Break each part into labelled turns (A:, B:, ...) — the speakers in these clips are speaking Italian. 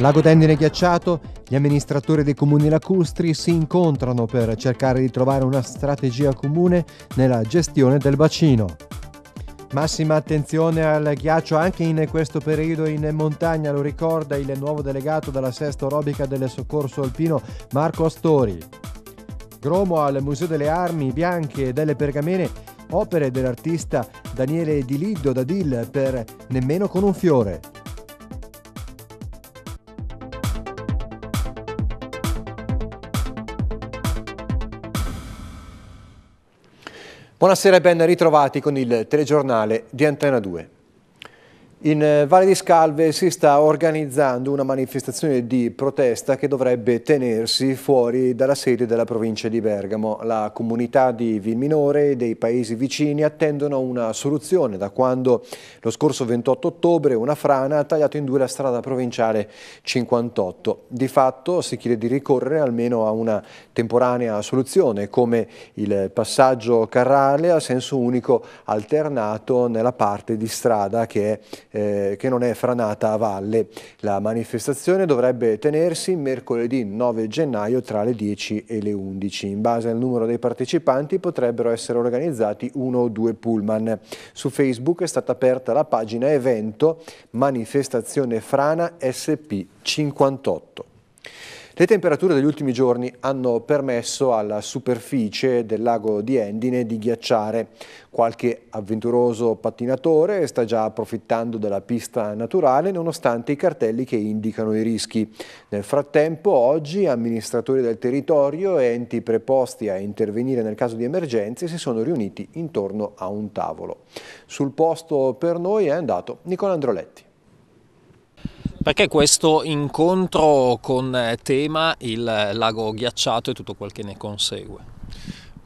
A: Lago Tendine ghiacciato, gli amministratori dei comuni lacustri si incontrano per cercare di trovare una strategia comune nella gestione del bacino. Massima attenzione al ghiaccio anche in questo periodo in montagna, lo ricorda il nuovo delegato della Sesta Orobica del Soccorso Alpino Marco Astori. Gromo al Museo delle Armi Bianche e delle Pergamene, opere dell'artista Daniele Di Liddo da Dill per Nemmeno con un fiore. Buonasera e ben ritrovati con il telegiornale di Antena 2. In eh, Valle di Scalve si sta organizzando una manifestazione di protesta che dovrebbe tenersi fuori dalla sede della provincia di Bergamo. La comunità di Vilminore e dei paesi vicini attendono una soluzione da quando lo scorso 28 ottobre una frana ha tagliato in due la strada provinciale 58. Di fatto si chiede di ricorrere almeno a una temporanea soluzione come il passaggio carrale a senso unico alternato nella parte di strada che è eh, che non è franata a valle. La manifestazione dovrebbe tenersi mercoledì 9 gennaio tra le 10 e le 11. In base al numero dei partecipanti potrebbero essere organizzati uno o due pullman. Su Facebook è stata aperta la pagina evento manifestazione frana SP58. Le temperature degli ultimi giorni hanno permesso alla superficie del lago di Endine di ghiacciare. Qualche avventuroso pattinatore sta già approfittando della pista naturale nonostante i cartelli che indicano i rischi. Nel frattempo oggi amministratori del territorio e enti preposti a intervenire nel caso di emergenze si sono riuniti intorno a un tavolo. Sul posto per noi è andato Nicola Androletti.
B: Perché questo incontro con eh, tema il eh, lago ghiacciato e tutto quel che ne consegue?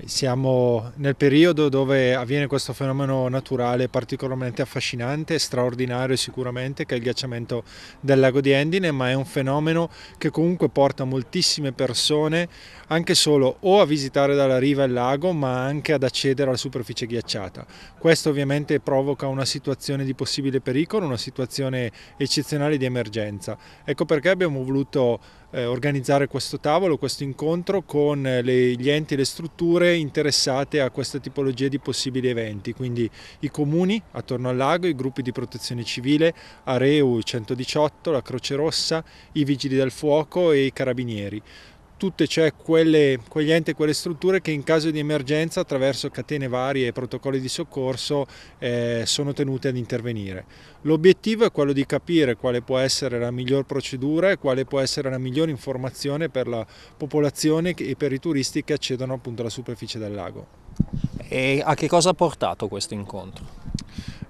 B: Siamo nel periodo dove avviene questo fenomeno naturale particolarmente affascinante, straordinario sicuramente, che è il ghiacciamento del lago di Endine, ma è un fenomeno che comunque porta moltissime persone anche solo o a visitare dalla riva il lago, ma anche ad accedere alla superficie ghiacciata. Questo ovviamente provoca una situazione di possibile pericolo, una situazione eccezionale di emergenza. Ecco perché abbiamo voluto eh, organizzare questo tavolo, questo incontro con eh, le, gli enti e le strutture interessate a questa tipologia di possibili eventi, quindi i comuni attorno al lago, i gruppi di protezione civile, Areu 118, la Croce Rossa, i Vigili del Fuoco e i Carabinieri tutte c'è cioè quelle, quegli enti e quelle strutture che in caso di emergenza attraverso catene varie e protocolli di soccorso eh, sono tenute ad intervenire. L'obiettivo è quello di capire quale può essere la miglior procedura e quale può essere la migliore informazione per la popolazione e per i turisti che accedono appunto alla superficie del lago. E a che cosa ha portato questo incontro?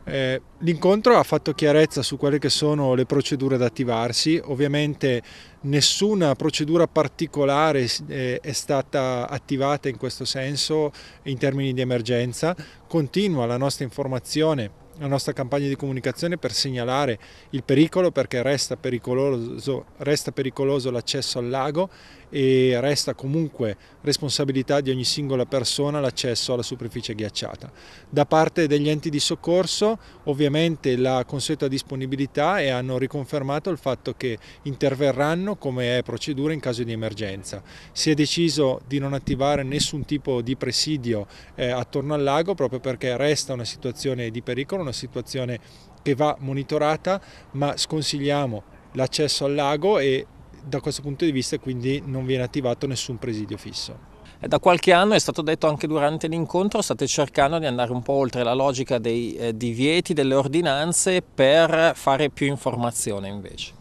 B: Eh, l'incontro ha fatto chiarezza su quelle che sono le procedure da attivarsi, ovviamente nessuna procedura particolare eh, è stata attivata in questo senso in termini di emergenza, continua la nostra informazione la nostra campagna di comunicazione per segnalare il pericolo perché resta pericoloso, resta pericoloso l'accesso al lago e resta comunque responsabilità di ogni singola persona l'accesso alla superficie ghiacciata. Da parte degli enti di soccorso ovviamente la consueta disponibilità e hanno riconfermato il fatto che interverranno come è procedura in caso di emergenza. Si è deciso di non attivare nessun tipo di presidio eh, attorno al lago proprio perché resta una situazione di pericolo una situazione che va monitorata, ma sconsigliamo l'accesso al lago e da questo punto di vista quindi non viene attivato nessun presidio fisso. Eh, da qualche anno è stato detto anche durante l'incontro, state cercando di andare un po' oltre la logica dei eh, divieti, delle ordinanze per fare più informazione invece.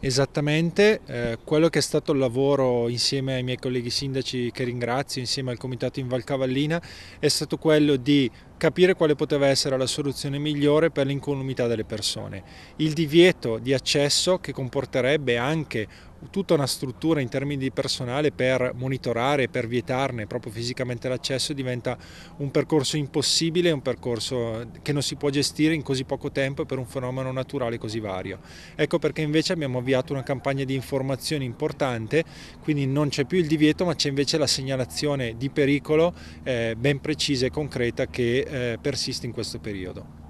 B: Esattamente, eh, quello che è stato il lavoro insieme ai miei colleghi sindaci che ringrazio, insieme al comitato in Valcavallina, è stato quello di capire quale poteva essere la soluzione migliore per l'incolumità delle persone. Il divieto di accesso che comporterebbe anche tutta una struttura in termini di personale per monitorare, per vietarne proprio fisicamente l'accesso diventa un percorso impossibile, un percorso che non si può gestire in così poco tempo per un fenomeno naturale così vario. Ecco perché invece abbiamo avviato una campagna di informazione importante, quindi non c'è più il divieto ma c'è invece la segnalazione di pericolo eh, ben precisa e concreta che che eh, persiste in questo periodo.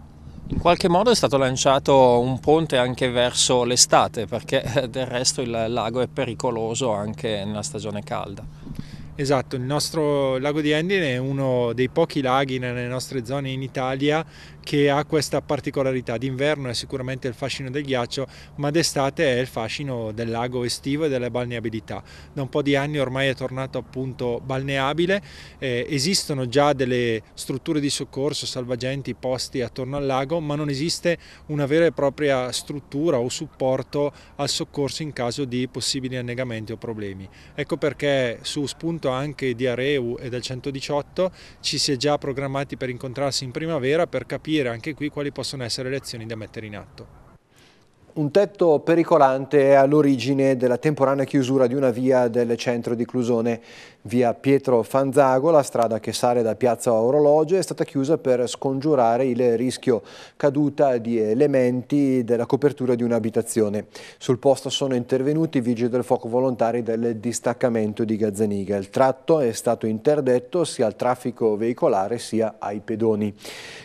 B: In qualche modo è stato lanciato un ponte anche verso l'estate perché eh, del resto il lago è pericoloso anche nella stagione calda. Esatto, il nostro lago di Endine è uno dei pochi laghi nelle nostre zone in Italia che ha questa particolarità. D'inverno è sicuramente il fascino del ghiaccio, ma d'estate è il fascino del lago estivo e della balneabilità. Da un po' di anni ormai è tornato appunto balneabile, eh, esistono già delle strutture di soccorso salvagenti posti attorno al lago, ma non esiste una vera e propria struttura o supporto al soccorso in caso di possibili annegamenti o problemi. Ecco perché su spunto anche di Areu e del 118 ci si è già programmati per incontrarsi in primavera per capire capire anche qui quali possono essere le azioni da mettere in atto.
A: Un tetto pericolante è all'origine della temporanea chiusura di una via del centro di Clusone. Via Pietro Fanzago, la strada che sale da Piazza Orologio, è stata chiusa per scongiurare il rischio caduta di elementi della copertura di un'abitazione. Sul posto sono intervenuti i vigili del fuoco volontari del distaccamento di Gazzaniga. Il tratto è stato interdetto sia al traffico veicolare sia ai pedoni.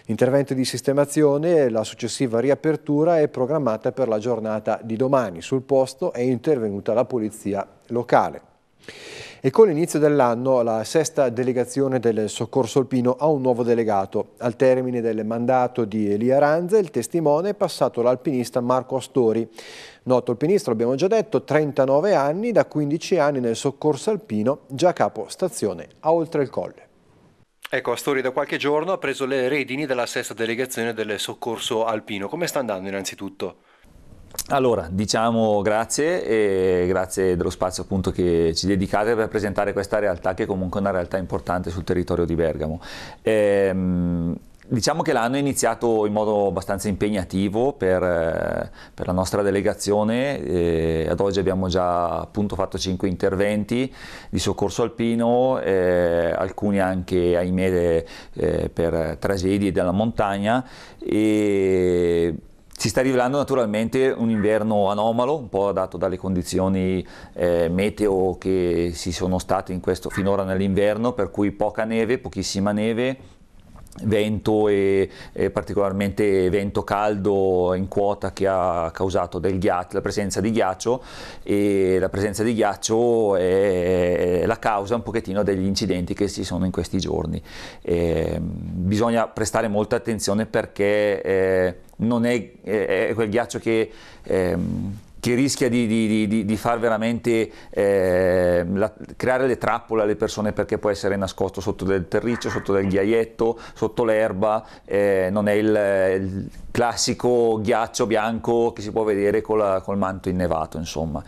A: L'intervento di sistemazione e la successiva riapertura è programmata per la giornata di domani. Sul posto è intervenuta la polizia locale. E con l'inizio dell'anno la sesta delegazione del Soccorso Alpino ha un nuovo delegato. Al termine del mandato di Elia Ranze, il testimone è passato l'alpinista Marco Astori. Noto alpinista, abbiamo già detto, 39 anni, da 15 anni nel Soccorso Alpino, già capo stazione a Oltre il Colle. Ecco, Astori da qualche giorno ha preso le redini della sesta delegazione del Soccorso Alpino. Come sta andando innanzitutto?
C: Allora, diciamo grazie e grazie dello spazio appunto che ci dedicate per presentare questa realtà che è comunque è una realtà importante sul territorio di Bergamo. Ehm, Diciamo che l'anno è iniziato in modo abbastanza impegnativo per, eh, per la nostra delegazione, eh, ad oggi abbiamo già appunto fatto 5 interventi di soccorso alpino, eh, alcuni anche ahimè eh, per tragedie della montagna e si sta rivelando naturalmente un inverno anomalo, un po' dato dalle condizioni eh, meteo che si sono state questo, finora nell'inverno, per cui poca neve, pochissima neve, vento e, e, particolarmente vento caldo in quota che ha causato ghiaccio, la presenza di ghiaccio e la presenza di ghiaccio è la causa un pochettino degli incidenti che ci sono in questi giorni. Eh, bisogna prestare molta attenzione perché eh, non è, è, quel ghiaccio che... Eh, che rischia di, di, di, di far veramente eh, la, creare le trappole alle persone perché può essere nascosto sotto del terriccio, sotto del ghiaietto, sotto l'erba, eh, non è il, il, classico ghiaccio bianco che si può vedere la, col manto innevato, insomma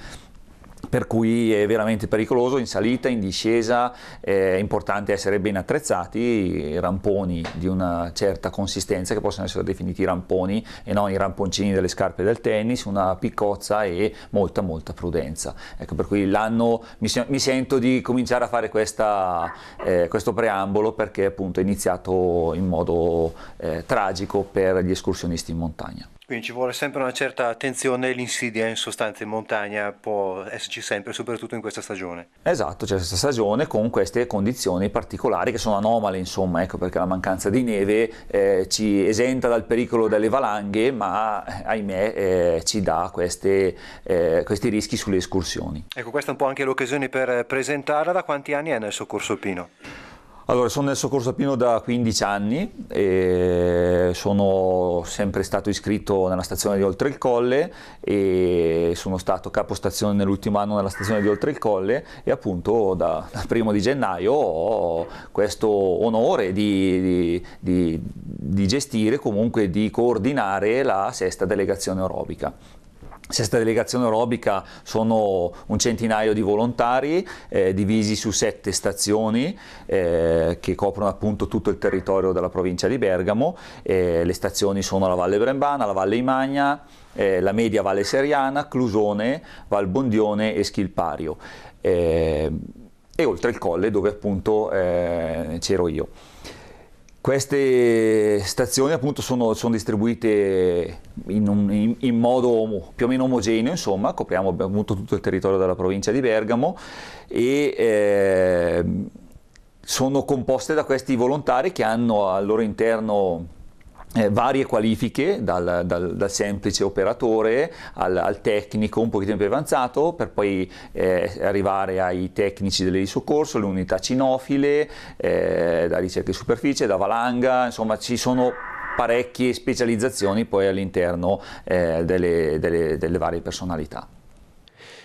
C: per cui è veramente pericoloso in salita, in discesa, è importante essere ben attrezzati, ramponi di una certa consistenza che possono essere definiti ramponi e non i ramponcini delle scarpe del tennis, una piccozza e molta molta prudenza. Ecco per cui l'anno mi, mi sento di cominciare a fare questa, eh, questo preambolo perché appunto è iniziato in modo eh, tragico per gli escursionisti in montagna.
A: Quindi ci vuole sempre una certa attenzione, l'insidia in sostanza in montagna può esserci sempre, soprattutto in questa stagione.
C: Esatto, c'è cioè, questa stagione con queste condizioni particolari che sono anomale, insomma, ecco perché la mancanza di neve eh, ci esenta dal pericolo delle valanghe, ma ahimè eh, ci dà queste, eh, questi rischi sulle escursioni.
A: Ecco, questa è un po' anche l'occasione per presentarla. Da quanti anni è nel soccorso alpino? Allora, sono nel soccorso alpino da 15
C: anni, sono sempre stato iscritto nella stazione di Oltre il Colle e sono stato capostazione nell'ultimo anno nella stazione di Oltre il Colle e appunto dal primo di gennaio ho questo onore di, di, di, di gestire, comunque di coordinare la sesta delegazione aerobica. Sesta delegazione aerobica sono un centinaio di volontari eh, divisi su sette stazioni eh, che coprono appunto tutto il territorio della provincia di Bergamo. Eh, le stazioni sono la Valle Brembana, la Valle Imagna, eh, la Media Valle Seriana, Clusone, Valbondione e Schilpario eh, e oltre il colle dove appunto eh, c'ero io. Queste stazioni appunto sono, sono distribuite in, un, in, in, modo più o meno omogeneo, insomma, copriamo appunto tutto il territorio della provincia di Bergamo e eh, sono composte da questi volontari che hanno al loro interno eh, varie qualifiche, dal, dal, dal semplice operatore al, al, tecnico un pochino più avanzato, per poi eh, arrivare ai tecnici delle di soccorso, le unità cinofile, eh, da ricerca di superficie, da valanga, insomma ci sono parecchie specializzazioni poi all'interno eh, delle, delle, delle varie personalità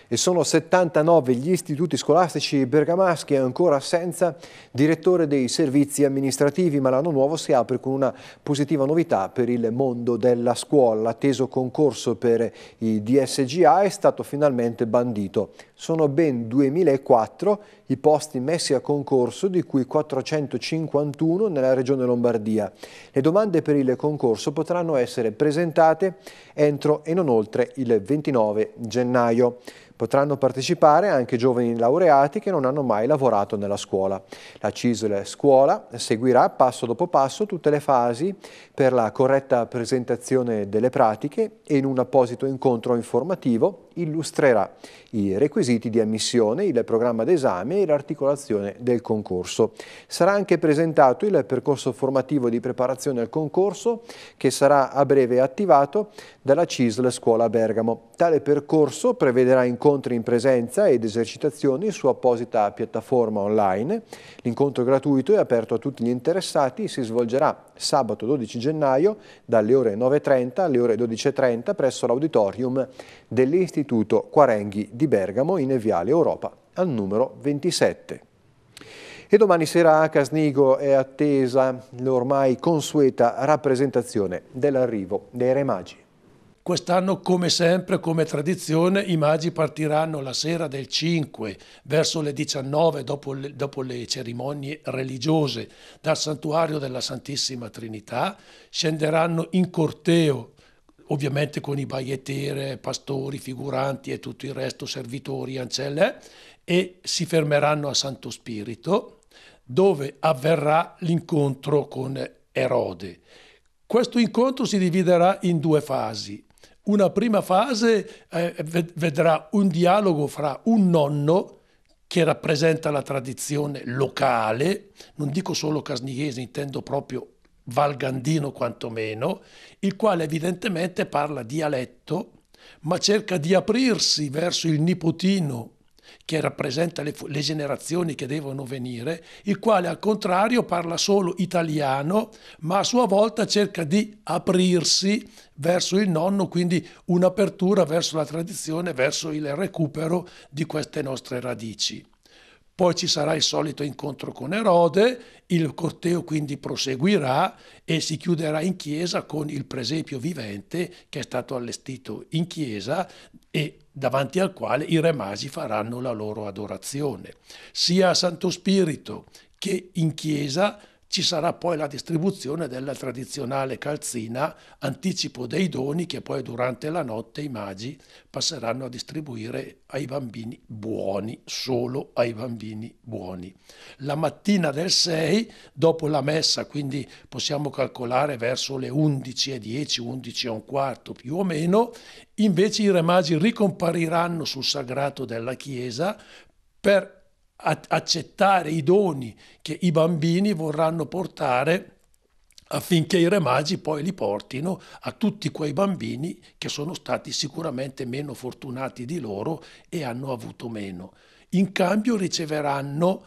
A: e sono 79 gli istituti scolastici bergamaschi ancora senza direttore dei servizi amministrativi, ma l'anno nuovo si apre con una positiva novità per il mondo della scuola. L'atteso concorso per i DSGA è stato finalmente bandito sono ben 2004 i posti messi a concorso, di cui 451 nella regione Lombardia. Le domande per il concorso potranno essere presentate entro e non oltre il 29 gennaio. Potranno partecipare anche giovani laureati che non hanno mai lavorato nella scuola. La CISL Scuola seguirà passo dopo passo tutte le fasi per la corretta presentazione delle pratiche e in un apposito incontro informativo illustrerà i requisiti di ammissione, il programma d'esame e l'articolazione del concorso. Sarà anche presentato il percorso formativo di preparazione al concorso che sarà a breve attivato dalla CISL Scuola Bergamo. Tale percorso prevederà incontri in presenza ed esercitazioni su apposita piattaforma online. L'incontro gratuito è aperto a tutti gli interessati e si svolgerà sabato 12 gennaio dalle ore 9.30 alle ore 12.30 presso l'auditorium dell'Istituto dell'Istituto Quarenghi di Bergamo in Viale Europa al numero 27. E domani sera a Casnigo è attesa l'ormai consueta rappresentazione dell'arrivo dei Re Magi.
D: Quest'anno, come sempre, come tradizione, i magi partiranno la sera del 5 verso le 19 dopo le, dopo le, cerimonie religiose dal santuario della Santissima Trinità, scenderanno in corteo ovviamente con i bagliettiere, pastori, figuranti e tutto il resto, servitori, ancelle, e si fermeranno a Santo Spirito, dove avverrà l'incontro con Erode. Questo incontro si dividerà in due fasi. Una prima fase eh, vedrà un dialogo fra un nonno, che rappresenta la tradizione locale, non dico solo casnighese, intendo proprio valgandino quantomeno, il quale evidentemente parla dialetto, ma cerca di aprirsi verso il nipotino che rappresenta le, le, generazioni che devono venire, il quale al contrario parla solo italiano, ma a sua volta cerca di aprirsi verso il nonno, quindi un'apertura verso la tradizione, verso il recupero di queste nostre radici. Poi ci sarà il solito incontro con Erode, il corteo quindi proseguirà e si chiuderà in chiesa con il presepio vivente che è stato allestito in chiesa e davanti al quale i re magi faranno la loro adorazione. Sia a Santo Spirito che in chiesa ci sarà poi la distribuzione della tradizionale calzina, anticipo dei doni che poi durante la notte i magi passeranno a distribuire ai bambini buoni, solo ai bambini buoni. La mattina del 6, dopo la messa, quindi possiamo calcolare verso le 11.10, 11 e un quarto più o meno, invece i re magi ricompariranno sul sagrato della chiesa per accettare i doni che i bambini vorranno portare affinché i re magi poi li portino a tutti quei bambini che sono stati sicuramente meno fortunati di loro e hanno avuto meno. In cambio riceveranno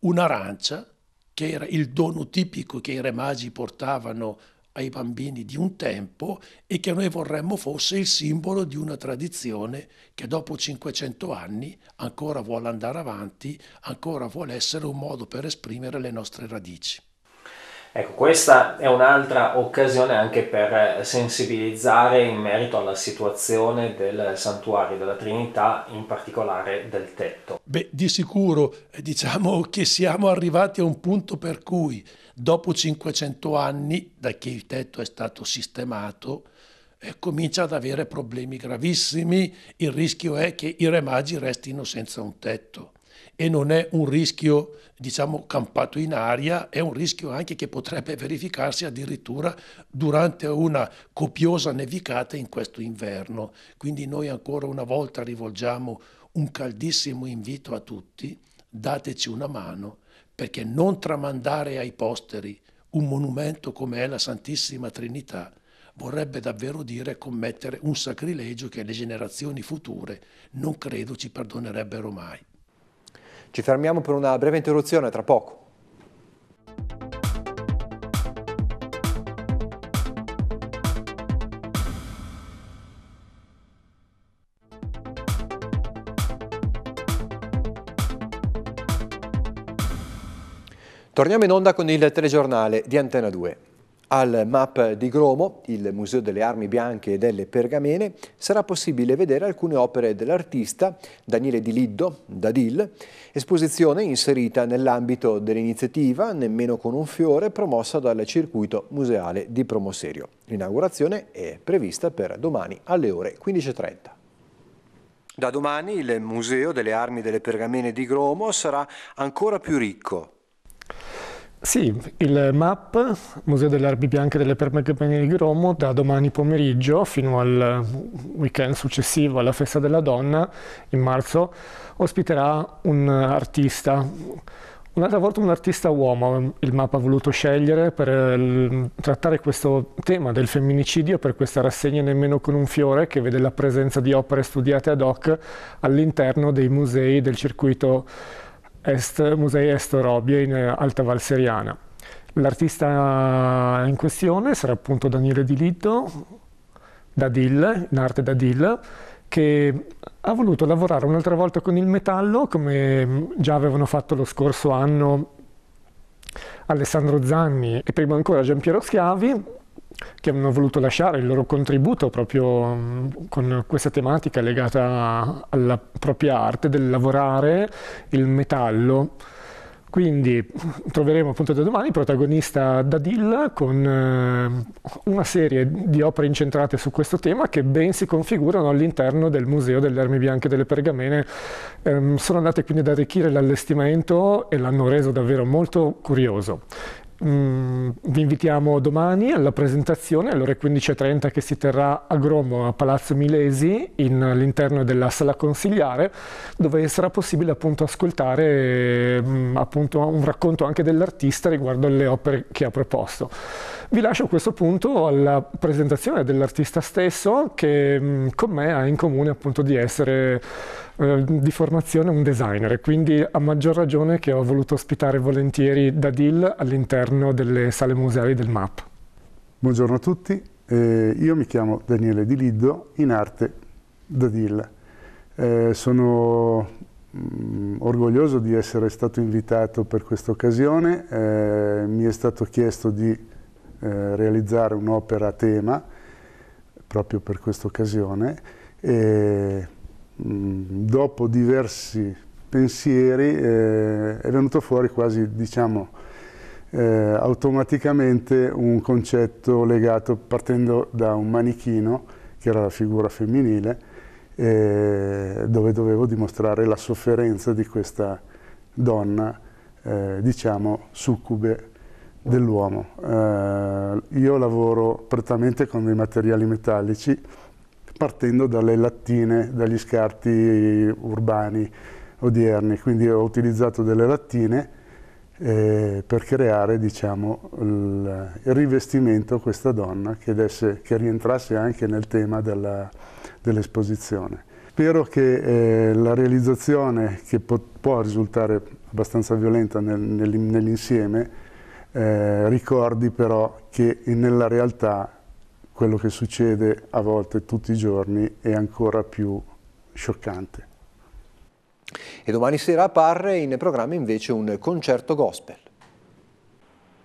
D: un'arancia, che era il dono tipico che i re magi portavano ai bambini di un tempo e che noi vorremmo fosse il simbolo di una tradizione che dopo 500 anni ancora vuole andare avanti, ancora vuole essere un modo per esprimere le nostre radici. Ecco, questa
B: è un'altra occasione anche per sensibilizzare in merito alla situazione del santuario della Trinità, in particolare del tetto.
D: Beh, di sicuro eh, diciamo che siamo arrivati a un punto per cui Dopo 500 anni da che il tetto è stato sistemato, eh, comincia ad avere problemi gravissimi, il rischio è che i remagi restino senza un tetto e non è un rischio diciamo campato in aria, è un rischio anche che potrebbe verificarsi addirittura durante una copiosa nevicata in questo inverno. Quindi noi ancora una volta rivolgiamo un caldissimo invito a tutti, dateci una mano perché non tramandare ai posteri un monumento come è la Santissima Trinità vorrebbe davvero dire commettere un sacrilegio che le generazioni future non credo ci perdonerebbero mai. Ci fermiamo per una breve interruzione tra poco.
A: Torniamo in onda con il telegiornale di Antena 2. Al MAP di Gromo, il Museo delle Armi Bianche e delle Pergamene, sarà possibile vedere alcune opere dell'artista Daniele Di Liddo, Dadil, esposizione inserita nell'ambito dell'iniziativa Nemmeno con un fiore promossa dal circuito museale di Promoserio. L'inaugurazione è prevista per domani alle ore 15.30. Da domani il Museo delle Armi e delle Pergamene di Gromo sarà ancora più ricco,
E: sì, il MAP, Museo delle Arbi Bianche e delle Permecapene di Romo, da domani pomeriggio fino al weekend successivo alla Festa della Donna, in marzo, ospiterà un artista. Un'altra volta un artista uomo il MAP ha voluto scegliere per ehm, trattare questo tema del femminicidio per questa rassegna Nemmeno con un fiore che vede la presenza di opere studiate ad hoc all'interno dei musei del circuito Est, Musei Est Robbie in eh, Alta Val Seriana. L'artista in questione sarà appunto Daniele Di Litto, da Dill, in arte da Dill, che ha voluto lavorare un'altra volta con il metallo, come già avevano fatto lo scorso anno Alessandro Zanni e prima ancora Gian Piero Schiavi, che hanno voluto lasciare il loro contributo proprio mm, con questa tematica legata alla propria arte del lavorare il metallo. Quindi troveremo appunto da domani il protagonista Dadil con eh, una serie di opere incentrate su questo tema che ben si configurano all'interno del Museo delle Armi Bianche e delle Pergamene. Ehm, sono andate quindi ad arricchire l'allestimento e l'hanno reso davvero molto curioso. Mm, vi invitiamo domani alla presentazione alle ore 15.30 che si terrà a Gromo a Palazzo Milesi all'interno della sala consigliare dove sarà possibile appunto ascoltare mm, appunto, un racconto anche dell'artista riguardo alle opere che ha proposto. Vi lascio a questo punto alla presentazione dell'artista stesso che mh, mm, con me ha in comune appunto di essere eh, di formazione un designer, quindi a maggior ragione che ho voluto ospitare volentieri Dadil all'interno delle sale museali del
F: MAP. Buongiorno a tutti, eh, io mi chiamo Daniele Di Liddo, in arte Dadil. Eh, sono mh, mm, orgoglioso di essere stato invitato per questa occasione, eh, mi è stato chiesto di eh, realizzare un'opera a tema proprio per questa occasione e mh, mm, dopo diversi pensieri eh, è venuto fuori quasi diciamo eh, automaticamente un concetto legato partendo da un manichino che era la figura femminile eh, dove dovevo dimostrare la sofferenza di questa donna eh, diciamo succube dell'uomo. Eh, io lavoro prettamente con dei materiali metallici partendo dalle lattine, dagli scarti urbani odierni, quindi ho utilizzato delle lattine eh, per creare diciamo, il, il, rivestimento a questa donna che, desse, che rientrasse anche nel tema dell'esposizione. Spero che eh, la realizzazione che può, può risultare abbastanza violenta nel, nel, nell'insieme eh, ricordi però che nella realtà quello che succede a volte tutti i giorni è ancora più scioccante.
A: E domani sera a in programma invece un concerto gospel.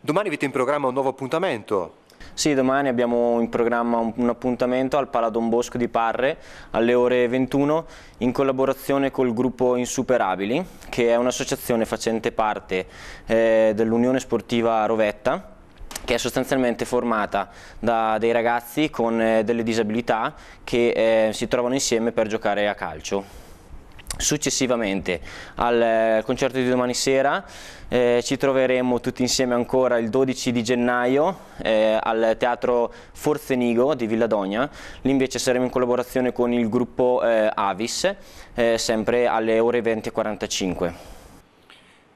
A: Domani avete in programma un nuovo
G: appuntamento sì, domani abbiamo in programma un, appuntamento al Paladon Bosco di Parre alle ore 21 in collaborazione col gruppo Insuperabili che è un'associazione facente parte eh, dell'Unione Sportiva Rovetta che è sostanzialmente formata da dei ragazzi con eh, delle disabilità che eh, si trovano insieme per giocare a calcio. Successivamente al eh, concerto di domani sera eh, ci troveremo tutti insieme ancora il 12 di gennaio eh, al teatro Forzenigo di Villadogna, lì invece saremo in collaborazione con il gruppo eh, Avis, eh, sempre alle ore 20.45.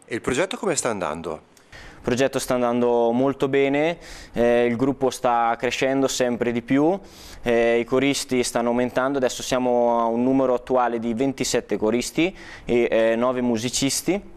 G: E il progetto come sta andando? Il progetto sta andando molto bene, eh, il gruppo sta crescendo sempre di più, eh, i coristi stanno aumentando, adesso siamo a un numero attuale di 27 coristi e 9 eh, musicisti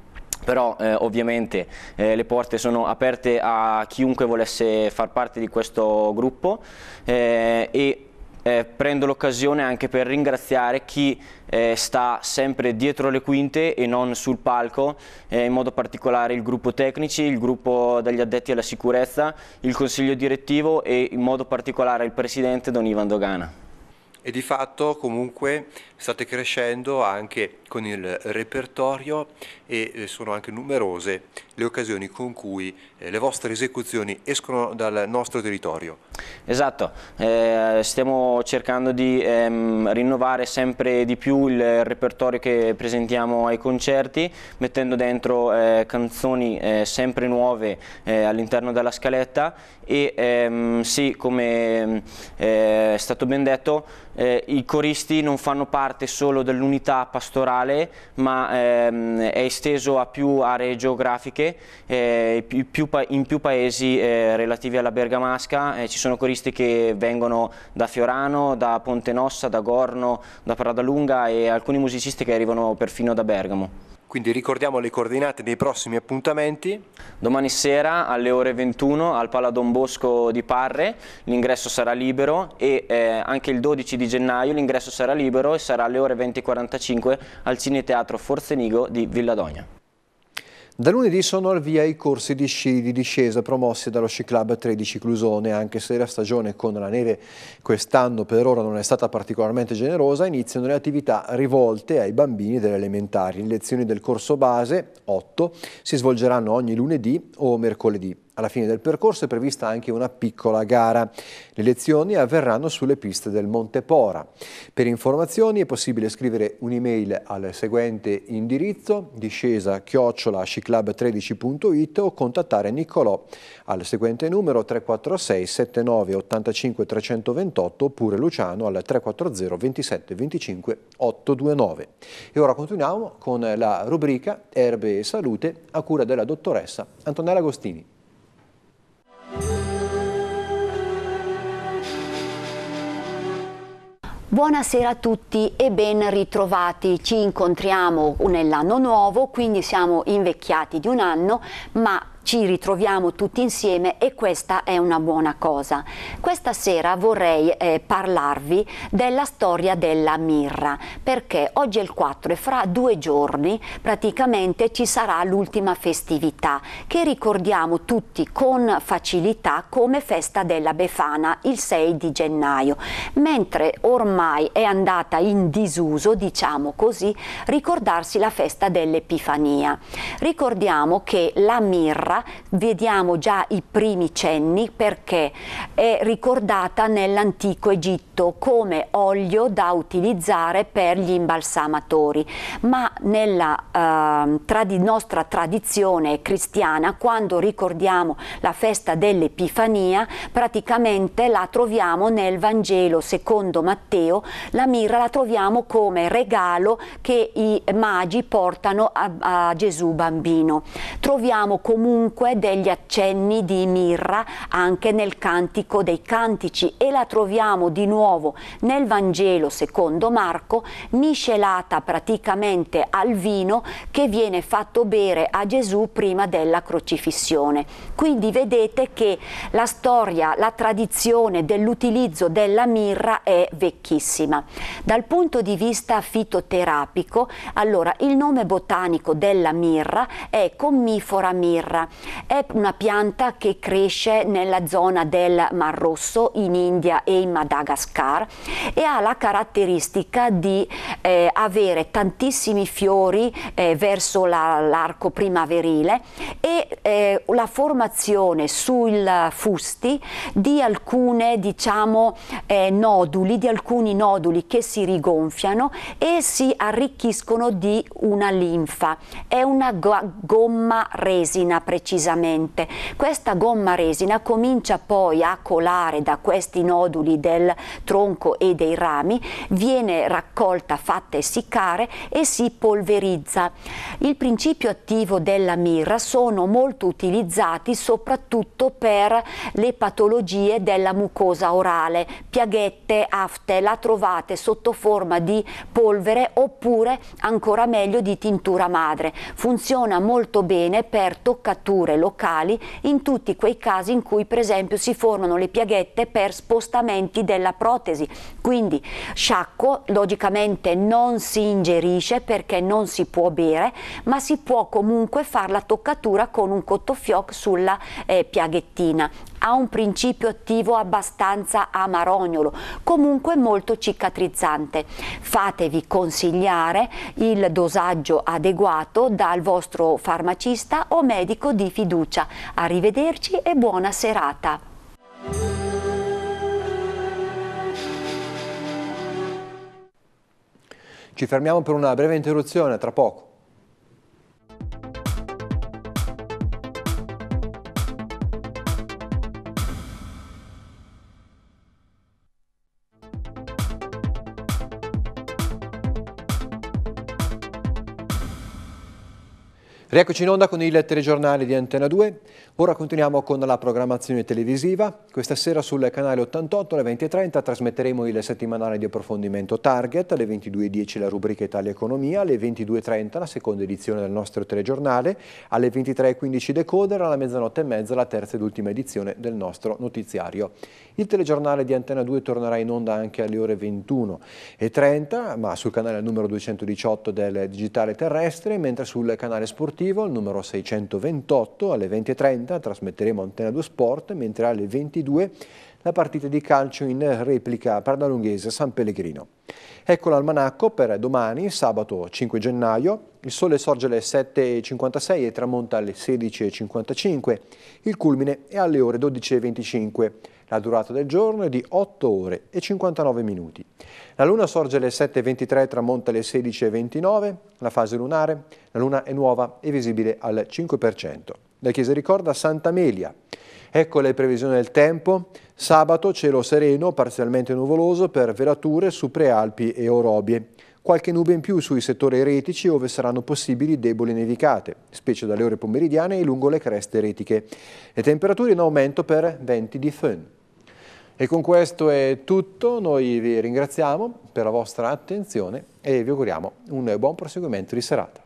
G: però eh, ovviamente eh, le porte sono aperte a chiunque volesse far parte di questo gruppo eh, e eh, prendo l'occasione anche per ringraziare chi eh, sta sempre dietro le quinte e non sul palco, eh, in modo particolare il gruppo tecnici, il gruppo degli addetti alla sicurezza, il consiglio direttivo e in modo particolare il presidente Don Ivan Dogana
A: e di fatto comunque state crescendo anche con il repertorio e eh, sono anche numerose le occasioni con cui eh, le vostre esecuzioni escono dal nostro territorio. Esatto, eh, stiamo cercando di ehm,
G: rinnovare sempre di più il repertorio che presentiamo ai concerti, mettendo dentro eh, canzoni eh, sempre nuove eh, all'interno della scaletta e ehm, sì, come ehm, è stato ben detto, eh, i coristi non fanno parte solo dell'unità pastorale ma ehm, è esteso a più aree geografiche, eh, più, più in più paesi eh, relativi alla Bergamasca, eh, ci sono coristi che vengono da Fiorano, da Ponte Nossa, da Gorno, da Pradalunga e alcuni musicisti che arrivano perfino da Bergamo.
A: Quindi ricordiamo le
G: coordinate dei prossimi appuntamenti. Domani sera alle ore 21 al Don Bosco di Parre, l'ingresso sarà libero e eh, anche il 12 di gennaio l'ingresso sarà libero e sarà alle ore 20.45 al Cineteatro Forzenigo di Villadogna.
A: Da lunedì sono al via i corsi di sci di discesa promossi dallo Sci Club 13 Clusone, anche se la stagione con la neve quest'anno per ora non è stata particolarmente generosa, iniziano le attività rivolte ai bambini delle elementari. Le lezioni del corso base, 8, si svolgeranno ogni lunedì o mercoledì. Alla fine del percorso è prevista anche una piccola gara. Le lezioni avverranno sulle piste del Monte Pora. Per informazioni è possibile scrivere un'email al seguente indirizzo discesa chiocciola ciclub13.it o contattare Niccolò al seguente numero 346 79 85 328 oppure Luciano al 340 27 25 829. E ora continuiamo con la rubrica Erbe e Salute a cura della dottoressa Antonella Agostini.
H: Buonasera a tutti e ben ritrovati. Ci incontriamo nell'anno nuovo, quindi siamo invecchiati di un anno, ma ci ritroviamo tutti insieme e questa è una buona cosa. Questa sera vorrei eh, parlarvi della storia della mirra, perché oggi è il 4 e fra due giorni praticamente ci sarà l'ultima festività che ricordiamo tutti con facilità come festa della Befana il 6 di gennaio, mentre ormai è andata in disuso, diciamo così, ricordarsi la festa dell'Epifania. Ricordiamo che la mirra Genova vediamo già i primi cenni perché è ricordata nell'antico Egitto come olio da utilizzare per gli imbalsamatori, ma nella eh, tradi nostra tradizione cristiana quando ricordiamo la festa dell'Epifania praticamente la troviamo nel Vangelo secondo Matteo, la mirra la troviamo come regalo che i magi portano a, a Gesù bambino. Troviamo comunque comunque degli accenni di mirra anche nel Cantico dei Cantici e la troviamo di nuovo nel Vangelo secondo Marco miscelata praticamente al vino che viene fatto bere a Gesù prima della crocifissione. Quindi vedete che la storia, la tradizione dell'utilizzo della mirra è vecchissima. Dal punto di vista fitoterapico, allora il nome botanico della mirra è commifora mirra è una pianta che cresce nella zona del Mar Rosso, in India e in Madagascar e ha la caratteristica di eh, avere tantissimi fiori eh, verso l'arco primaverile e eh, la formazione sul fusti di alcune diciamo eh, noduli, di alcuni noduli che si rigonfiano e si arricchiscono di una linfa. È una gomma resina precisa precisamente. Questa gomma resina comincia poi a colare da questi noduli del tronco e dei rami, viene raccolta, fatta essiccare e si polverizza. Il principio attivo della mirra sono molto utilizzati soprattutto per le patologie della mucosa orale, piaghette, afte, la trovate sotto forma di polvere oppure ancora meglio di tintura madre. Funziona molto bene per toccature procedure locali in tutti quei casi in cui per esempio si formano le piaghette per spostamenti della protesi. Quindi sciacquo logicamente non si ingerisce perché non si può bere, ma si può comunque fare la toccatura con un cottofioc sulla eh, piaghettina ha un principio attivo abbastanza amarognolo, comunque molto cicatrizzante. Fatevi consigliare il dosaggio adeguato dal vostro farmacista o medico di fiducia. Arrivederci e buona serata.
A: Ci fermiamo per una breve interruzione, tra poco. Rieccoci in onda con il telegiornale di Antena 2. Ora continuiamo con la programmazione televisiva. Questa sera sul canale 88 alle 20.30 trasmetteremo il settimanale di approfondimento Target, alle 22.10 la rubrica Italia Economia, alle 22.30 la seconda edizione del nostro telegiornale, alle 23.15 Decoder, alla mezzanotte e mezza la terza ed ultima edizione del nostro notiziario. Il telegiornale di Antena 2 tornerà in onda anche alle ore 21.30, ma sul canale numero 218 del digitale terrestre, mentre sul canale sportivo, il numero 628, alle 20.30 trasmetteremo Antena 2 Sport, mentre alle 22 la partita di calcio in replica Pardalunghese San Pellegrino. Ecco l'almanacco per domani, sabato 5 gennaio. Il sole sorge alle 7.56 e tramonta alle 16.55. Il culmine è alle ore 12.25. La durata del giorno è di 8 ore e 59 minuti. La luna sorge alle 7.23 tramonta alle 16.29. La fase lunare, la luna è nuova e visibile al 5%. La chiesa ricorda Santa Sant'Amelia. Ecco le previsioni del tempo. Sabato cielo sereno, parzialmente nuvoloso per velature su prealpi e orobie qualche nube in più sui settori eretici dove saranno possibili deboli nevicate, specie dalle ore pomeridiane e lungo le creste eretiche. Le temperature in aumento per venti di fön. E con questo è tutto, noi vi ringraziamo per la vostra attenzione e vi auguriamo un buon proseguimento di serata.